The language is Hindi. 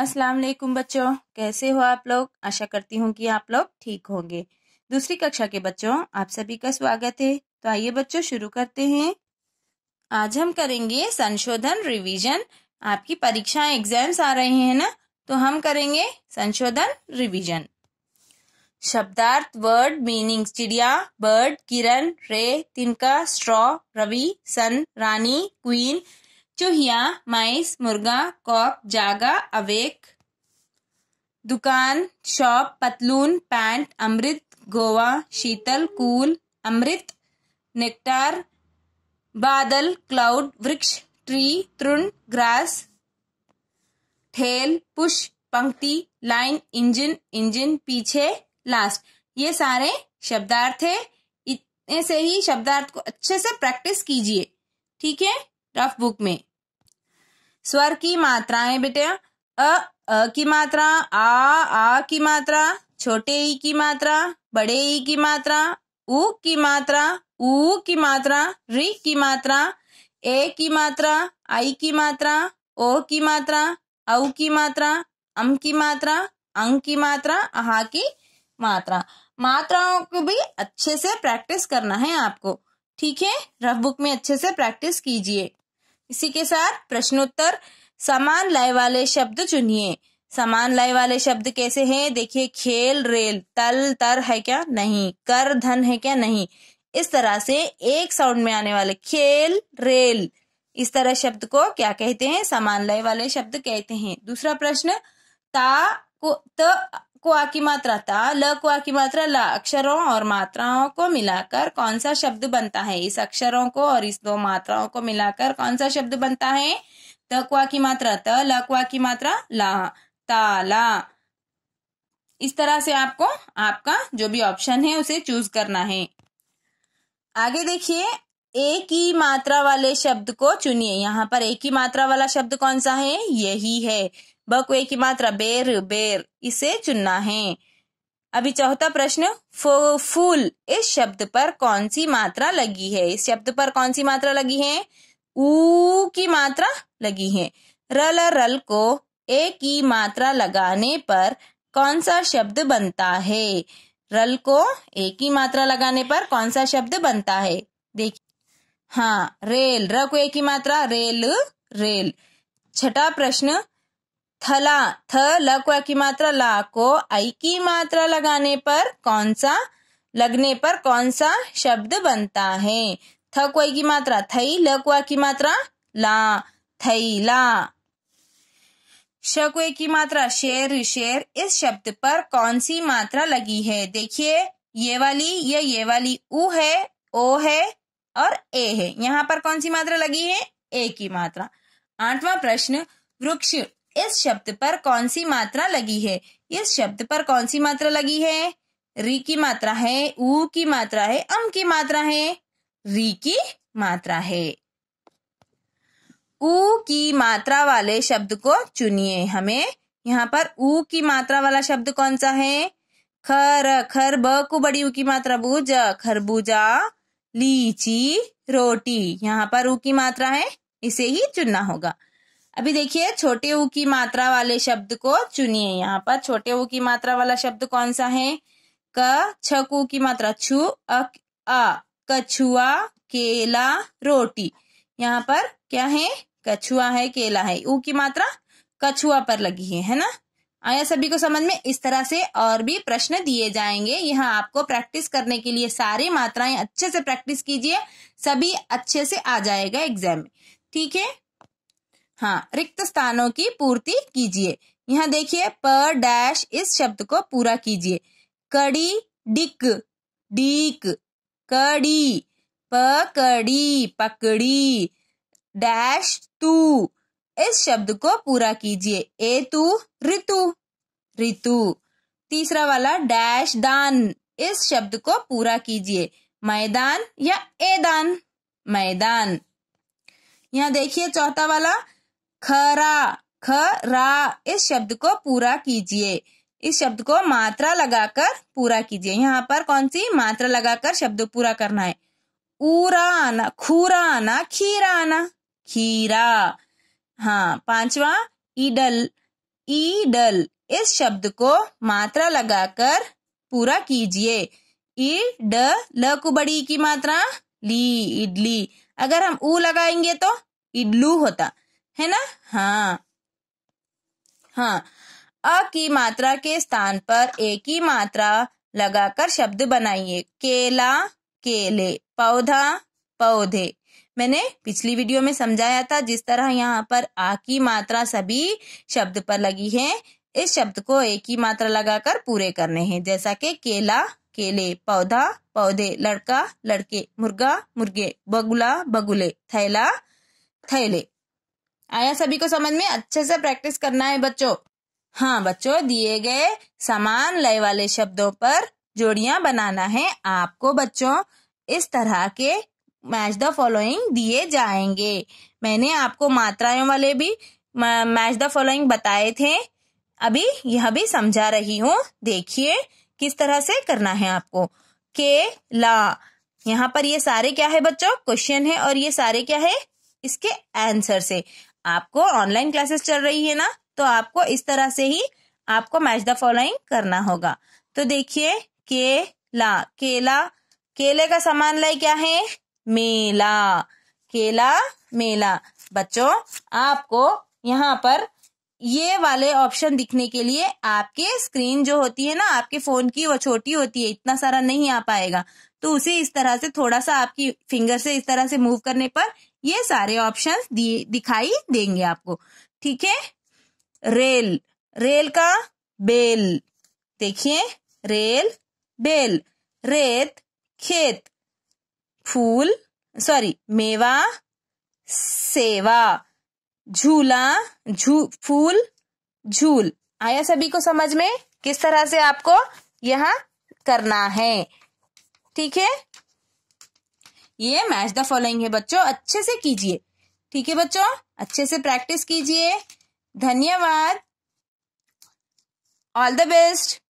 अस्सलाम वालेकुम बच्चों कैसे हो आप लोग आशा करती हूँ कि आप लोग ठीक होंगे दूसरी कक्षा के बच्चों आप सभी का स्वागत है तो आइए बच्चों शुरू करते हैं आज हम करेंगे संशोधन रिवीजन आपकी परीक्षाएं एग्जाम्स आ रहे हैं ना तो हम करेंगे संशोधन रिवीजन शब्दार्थ वर्ड मीनिंग चिड़िया बर्ड किरण रे तिनका स्ट्रॉ रवि सन रानी क्वीन चूहिया माइस मुर्गा कॉक जागा अवेक दुकान शॉप पतलून पैंट अमृत गोवा शीतल कूल अमृत नेक्टार बादल क्लाउड वृक्ष ट्री तृण ग्रास ठेल पुश पंक्ति लाइन इंजन इंजन पीछे लास्ट ये सारे शब्दार्थ है इतने से ही शब्दार्थ को अच्छे से प्रैक्टिस कीजिए ठीक है रफ बुक में स्वर की मात्राएं बेटे अ अ की मात्रा आ आ की मात्रा छोटे ई की मात्रा बड़े ई की मात्रा उ की मात्रा ऊ की मात्रा री की मात्रा ए की मात्रा आई की मात्रा ओ की मात्रा औ की मात्रा अम की मात्रा अंग की मात्रा अहा की मात्रा मात्राओं को भी अच्छे से प्रैक्टिस करना है आपको ठीक है रफ बुक में अच्छे से प्रैक्टिस कीजिए इसी के साथ प्रश्नोत्तर समान लय वाले शब्द चुनिए समान लय वाले शब्द कैसे हैं देखिए खेल रेल तल तर है क्या नहीं कर धन है क्या नहीं इस तरह से एक साउंड में आने वाले खेल रेल इस तरह शब्द को क्या कहते हैं समान लय वाले शब्द कहते हैं दूसरा प्रश्न ता को त कुआ की मात्रा ता ल कुआ की मात्रा ला अक्षरों और मात्राओं को मिलाकर कौन सा शब्द बनता है इस अक्षरों को और इस दो मात्राओं को मिलाकर कौन सा शब्द बनता है त कुआ की मात्रा त ल कुआ की मात्रा ला ताला इस तरह से आपको आपका जो भी ऑप्शन है उसे चूज करना है आगे देखिए एक ही मात्रा वाले शब्द को चुनिए यहाँ पर एक ही मात्रा वाला शब्द कौन सा है यही है बकवे की मात्रा बेर बेर इसे चुनना है अभी चौथा प्रश्न फूल इस शब्द पर कौन सी मात्रा लगी है इस शब्द पर कौन सी मात्रा लगी है ऊ की मात्रा लगी है रल रल को ए की मात्रा लगाने पर कौन सा शब्द बनता है रल को ए की मात्रा लगाने पर कौन सा शब्द बनता है देखिए हाँ रेल र को ए की मात्रा रेल रेल छठा प्रश्न थला थ लक्वा की मात्रा ला को आई की मात्रा लगाने पर कौन सा लगने पर कौन सा शब्द बनता है थक्वाई की मात्रा थई लक्वा की मात्रा ला थैला शक्वे की मात्रा शेर शेर इस शब्द पर कौन सी मात्रा लगी है देखिए ये वाली या ये वाली उ है ओ है और ए है यहाँ पर कौन सी मात्रा लगी है ए की मात्रा आठवां प्रश्न वृक्ष इस शब्द पर कौन सी मात्रा लगी है इस शब्द पर कौन सी मात्रा लगी है री की मात्रा है ऊ की मात्रा है अम की मात्रा है री की मात्रा है ऊ की मात्रा वाले शब्द को चुनिए हमें यहाँ पर ऊ की मात्रा वाला शब्द कौन सा है खर खर ब को बड़ी ऊ की मात्रा बूज खरबूजा लीची रोटी यहाँ पर ऊ की मात्रा है इसे ही चुनना होगा अभी देखिए छोटे ऊ की मात्रा वाले शब्द को चुनिए यहाँ पर छोटे ऊ की मात्रा वाला शब्द कौन सा है क छकू की मात्रा छु अक अ कछुआ केला रोटी यहाँ पर क्या है कछुआ है केला है ऊ की मात्रा कछुआ पर लगी है है ना आया सभी को समझ में इस तरह से और भी प्रश्न दिए जाएंगे यहाँ आपको प्रैक्टिस करने के लिए सारी मात्राएं अच्छे से प्रैक्टिस कीजिए सभी अच्छे से आ जाएगा एग्जाम में ठीक है हाँ रिक्त स्थानों की पूर्ति कीजिए यहाँ देखिए पर डैश इस शब्द को पूरा कीजिए कड़ी डिक डीक कड़ी पकड़ी पकड़ी डैश तू इस शब्द को पूरा कीजिए ए तू ऋतु ऋतु तीसरा वाला डैश दान इस शब्द को पूरा कीजिए मैदान या ए दान मैदान यहाँ देखिए चौथा वाला खरा खरा इस शब्द को पूरा कीजिए इस शब्द को मात्रा लगाकर पूरा कीजिए यहाँ पर कौन सी मात्रा लगाकर शब्द पूरा करना है उराना खुराना खीराना खीरा हाँ पांचवा ईडल ईडल इस शब्द को मात्रा लगाकर पूरा कीजिए ई ड ल को बड़ी की मात्रा ली इडली अगर हम ऊ लगाएंगे तो इडलू होता है ना हाँ हाँ अ की मात्रा के स्थान पर ए की मात्रा लगाकर शब्द बनाइए केला केले पौधा पौधे मैंने पिछली वीडियो में समझाया था जिस तरह यहाँ पर आ की मात्रा सभी शब्द पर लगी है इस शब्द को एक ही मात्रा लगाकर पूरे करने हैं जैसा कि केला केले पौधा पौधे लड़का लड़के मुर्गा मुर्गे बगुला बगुले थैला थैले आया सभी को समझ में अच्छे से प्रैक्टिस करना है बच्चों हाँ बच्चों दिए गए समान लय वाले शब्दों पर जोड़ियां बनाना है आपको बच्चों इस तरह के मैच द फॉलोइंग दिए जाएंगे मैंने आपको मात्राओं वाले भी मैच द फॉलोइंग बताए थे अभी यह भी समझा रही हूँ देखिए किस तरह से करना है आपको के ला यहाँ पर ये सारे क्या है बच्चों क्वेश्चन है और ये सारे क्या है इसके आंसर से आपको ऑनलाइन क्लासेस चल रही है ना तो आपको इस तरह से ही आपको मैच द फॉलोइंग करना होगा तो देखिए केला केला केले का समान लय क्या है मेला केला मेला बच्चों आपको यहाँ पर ये वाले ऑप्शन दिखने के लिए आपके स्क्रीन जो होती है ना आपके फोन की वो छोटी होती है इतना सारा नहीं आ पाएगा तो उसे इस तरह से थोड़ा सा आपकी फिंगर से इस तरह से मूव करने पर ये सारे ऑप्शन दिखाई देंगे आपको ठीक है रेल रेल का बेल देखिए रेल बेल रेत खेत फूल सॉरी मेवा सेवा झूला झू जू, फूल झूल आया सभी को समझ में किस तरह से आपको यह करना है ठीक है ये मैच द फॉलोइंग है बच्चों अच्छे से कीजिए ठीक है बच्चों अच्छे से प्रैक्टिस कीजिए धन्यवाद ऑल द बेस्ट